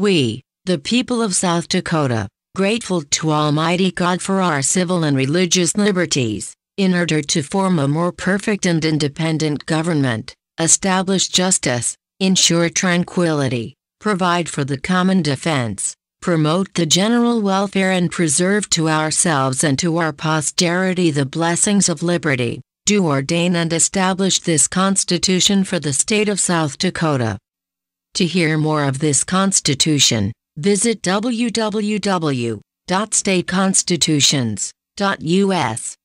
We, the people of South Dakota, grateful to Almighty God for our civil and religious liberties, in order to form a more perfect and independent government, establish justice, ensure tranquility, provide for the common defense, promote the general welfare and preserve to ourselves and to our posterity the blessings of liberty, do ordain and establish this Constitution for the state of South Dakota. To hear more of this Constitution, visit www.stateconstitutions.us.